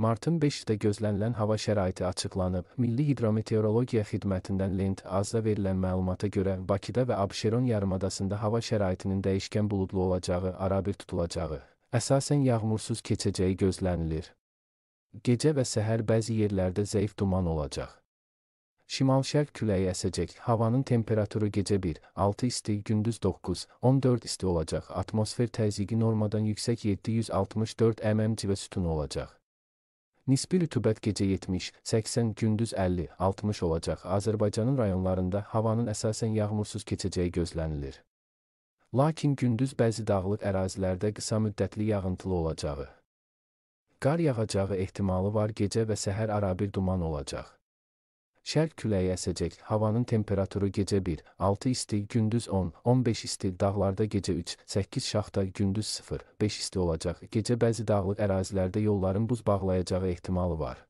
Martın 5-də gözlənilən hava şəraiti açıqlanıb. Milli Hidrometeorologiya Xidmətindən Lent azda verilən məlumata görə Bakıda və Abşeron yarımadasında hava şəraitinin dəyişkən buludlu olacağı, arabir tutulacağı, əsasən yağmursuz keçəcəyi gözlənilir. Gecə və səhər bəzi yerlərdə zəif duman olacaq. Şimal-şərq küləyi əsəcək. Havanın temperaturu gecə 1, 6 isti, gündüz 9, 14 isti olacaq. Atmosfer təzyiqi normadan yüksək 764 mm civə sütunu olacaq. Nisbi rütubət gecə 70, 80, gündüz 50, 60 olacaq. Azərbaycanın rayonlarında havanın əsasən yağmursuz keçəcəyi gözlənilir. Lakin gündüz bəzi dağlıq ərazilərdə qısa müddətli yağıntılı olacağı, qar yağacağı ehtimalı var, gecə və səhər arabir duman olacaq. Şərq küləyi əsəcək. Havanın temperaturu gecə 1, 6 isti, gündüz 10, 15 isti, dağlarda gecə 3, 8 şaxta, gündüz 0, 5 isti olacaq. Gecə bəzi dağlıq ərazilərdə yolların buz bağlayacağı ehtimalı var.